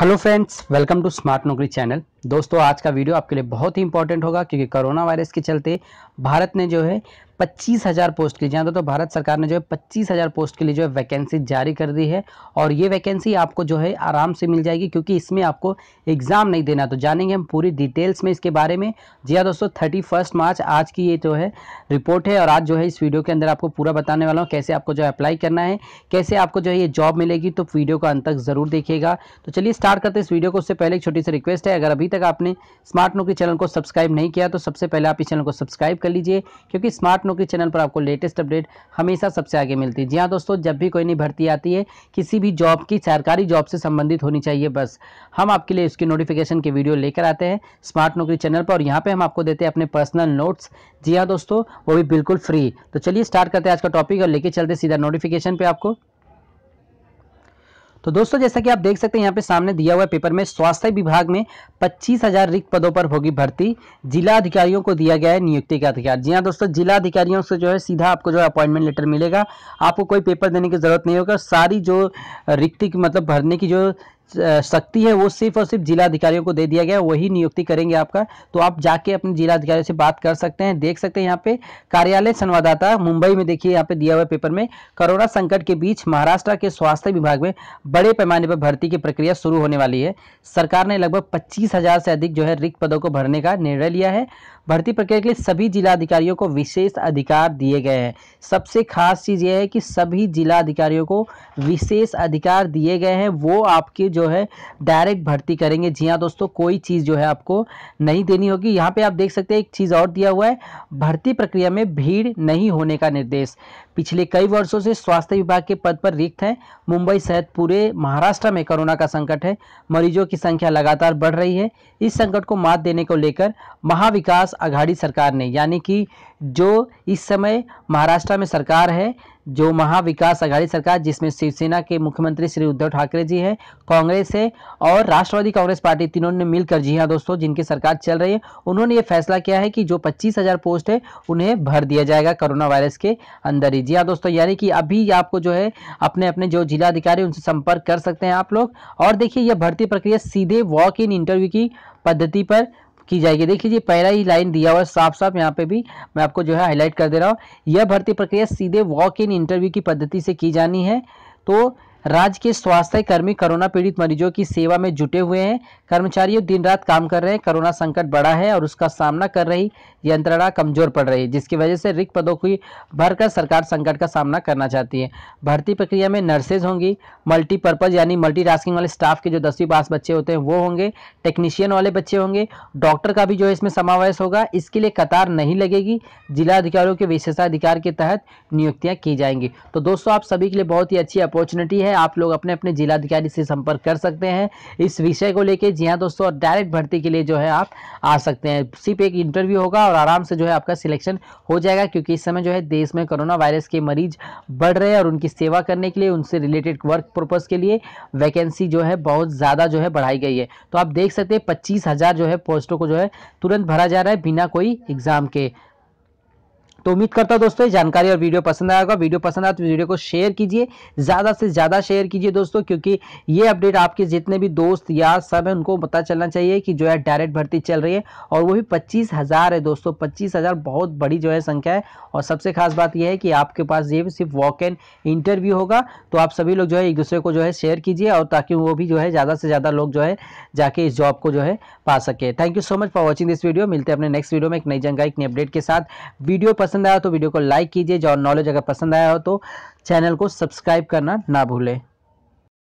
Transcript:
hello friends welcome to smart Nogri channel दोस्तों आज का वीडियो आपके लिए बहुत ही इंपॉर्टेंट होगा क्योंकि कोरोना वायरस के चलते भारत ने जो है पच्चीस हज़ार पोस्ट के लिए जहाँ तो भारत सरकार ने जो है पच्चीस हज़ार पोस्ट के लिए जो है वैकेंसी जारी कर दी है और ये वैकेंसी आपको जो है आराम से मिल जाएगी क्योंकि इसमें आपको एग्ज़ाम नहीं देना तो जानेंगे हम पूरी डिटेल्स में इसके बारे में जी हाँ दोस्तों थर्टी फर्स्ट मार्च आज की ये जो है रिपोर्ट है और आज जो है इस वीडियो के अंदर आपको पूरा बताने वाला हूँ कैसे आपको जो है अप्लाई करना है कैसे आपको जो है ये जॉब मिलेगी तो वीडियो को अंत तक ज़रूर देखिएगा तो चलिए स्टार्ट करते इस वीडियो को उससे पहले एक छोटी सी रिक्वेस्ट है अगर अभी अभी तक आपने स्मार्ट नौकरी चैनल को सब्सक्राइब नहीं किया तो सबसे पहले आप इस चैनल को सब्सक्राइब कर लीजिए क्योंकि स्मार्ट नौकरी चैनल पर आपको लेटेस्ट अपडेट हमेशा सबसे आगे मिलती है जी हाँ दोस्तों जब भी कोई नई भर्ती आती है किसी भी जॉब की सरकारी जॉब से संबंधित होनी चाहिए बस हम आपके लिए उसकी नोटिफिकेशन की वीडियो लेकर आते हैं स्मार्ट नौकरी चैनल पर और यहाँ पर हम आपको देते हैं अपने पर्सनल नोट्स जी हाँ दोस्तों वो भी बिल्कुल फ्री तो चलिए स्टार्ट करते हैं आज का टॉपिक और लेके चलते सीधा नोटिफिकेशन पर आपको तो दोस्तों जैसा कि आप देख सकते हैं यहाँ पे सामने दिया हुआ पेपर में स्वास्थ्य विभाग में पच्चीस हजार रिक्त पदों पर होगी भर्ती जिला अधिकारियों को दिया गया है नियुक्ति का अधिकार जी हाँ दोस्तों जिला अधिकारियों से जो है सीधा आपको जो है अपॉइंटमेंट लेटर मिलेगा आपको कोई पेपर देने की जरूरत नहीं होगा सारी जो रिक्त मतलब भरने की जो शक्ति है वो सिर्फ और सिर्फ जिलाधिकारियों को दे दिया गया वही नियुक्ति करेंगे आपका तो आप जाके अपने जिलाधिकारियों से बात कर सकते हैं देख सकते हैं यहाँ पे कार्यालय संवाददाता मुंबई में देखिए यहाँ पे दिया हुआ पेपर में कोरोना संकट के बीच महाराष्ट्र के स्वास्थ्य विभाग में बड़े पैमाने पर भर्ती की प्रक्रिया शुरू होने वाली है सरकार ने लगभग पच्चीस से अधिक जो है रिक्त पदों को भरने का निर्णय लिया है भर्ती प्रक्रिया के लिए सभी जिलाधिकारियों को विशेष अधिकार दिए गए हैं सबसे खास चीज़ यह है कि सभी जिलाधिकारियों को विशेष अधिकार दिए गए हैं वो आपके जो है डायरेक्ट भर्ती करेंगे जी हाँ दोस्तों कोई चीज़ जो है आपको नहीं देनी होगी यहाँ पे आप देख सकते हैं एक चीज़ और दिया हुआ है भर्ती प्रक्रिया में भीड़ नहीं होने का निर्देश पिछले कई वर्षों से स्वास्थ्य विभाग के पद पर रिक्त हैं मुंबई सहित पूरे महाराष्ट्र में कोरोना का संकट है मरीजों की संख्या लगातार बढ़ रही है इस संकट को मात देने को लेकर महाविकास आघाड़ी सरकार ने यानी कि जो इस समय महाराष्ट्र में सरकार है जो महाविकास आघाड़ी सरकार जिसमें शिवसेना के मुख्यमंत्री श्री उद्धव ठाकरे जी हैं कांग्रेस है और राष्ट्रवादी कांग्रेस पार्टी तीनों ने मिलकर जी हाँ दोस्तों जिनकी सरकार चल रही है उन्होंने ये फैसला किया है कि जो पच्चीस हजार पोस्ट है उन्हें भर दिया जाएगा कोरोना वायरस के अंदर ही जी हाँ दोस्तों यानी कि अभी आपको जो है अपने अपने जो जिला अधिकारी उनसे संपर्क कर सकते हैं आप लोग और देखिए यह भर्ती प्रक्रिया सीधे वॉक इन इंटरव्यू की पद्धति पर की जाएगी देख लीजिए पहला ही लाइन दिया हुआ है साफ साफ यहाँ पे भी मैं आपको जो है हाईलाइट कर दे रहा हूँ यह भर्ती प्रक्रिया सीधे वॉक इन इंटरव्यू की पद्धति से की जानी है तो राज्य के स्वास्थ्य कर्मी कोरोना पीड़ित मरीजों की सेवा में जुटे हुए हैं कर्मचारियों दिन रात काम कर रहे हैं कोरोना संकट बढ़ा है और उसका सामना कर रही यंत्रणा कमजोर पड़ रही है जिसकी वजह से रिक्त पदों की भरकर सरकार संकट का सामना करना चाहती है भर्ती प्रक्रिया में नर्सेज होंगी मल्टीपर्पज़ यानी मल्टी वाले स्टाफ के जो दसवीं पास बच्चे होते हैं वो होंगे टेक्नीशियन वाले बच्चे होंगे डॉक्टर का भी जो है इसमें समावेश होगा इसके लिए कतार नहीं लगेगी जिला अधिकारियों के विशेषाधिकार के तहत नियुक्तियाँ की जाएंगी तो दोस्तों आप सभी के लिए बहुत ही अच्छी अपॉर्चुनिटी है है आप लोग अपने अपने जिलाधिकारी से संपर्क कर सकते हैं इस विषय को लेकर जी हाँ दोस्तों डायरेक्ट भर्ती के लिए जो है आप आ सकते हैं सिर्फ एक इंटरव्यू होगा और आराम से जो है आपका सिलेक्शन हो जाएगा क्योंकि इस समय जो है देश में कोरोना वायरस के मरीज बढ़ रहे हैं और उनकी सेवा करने के लिए उनसे रिलेटेड वर्क पर्पज़ के लिए वैकेंसी जो है बहुत ज़्यादा जो है बढ़ाई गई है तो आप देख सकते हैं पच्चीस जो है पोस्टों को जो है तुरंत भरा जा रहा है बिना कोई एग्ज़ाम के तो उम्मीद करता हूँ दोस्तों जानकारी और वीडियो पसंद आएगा वीडियो पसंद आया तो वीडियो को शेयर कीजिए ज़्यादा से ज़्यादा शेयर कीजिए दोस्तों क्योंकि ये अपडेट आपके जितने भी दोस्त या सब हैं उनको पता चलना चाहिए कि जो है डायरेक्ट भर्ती चल रही है और वो भी पच्चीस है दोस्तों पच्चीस बहुत बड़ी जो है संख्या है और सबसे खास बात यह है कि आपके पास ये सिर्फ वॉक एंड इंटरव्यू होगा तो आप सभी लोग जो है एक दूसरे को जो है शेयर कीजिए और ताकि वो भी जो है ज़्यादा से ज़्यादा लोग जो है जाके इस जॉब को जो है पा सके thank you so much for watching this video मिलते हैं अपने नेक्स्ट वीडियो में एक नई जानकारी एक नई अपडेट के साथ वीडियो पसंद पसंद आया तो वीडियो को लाइक कीजिए और नॉलेज अगर पसंद आया हो तो चैनल को सब्सक्राइब करना ना भूलें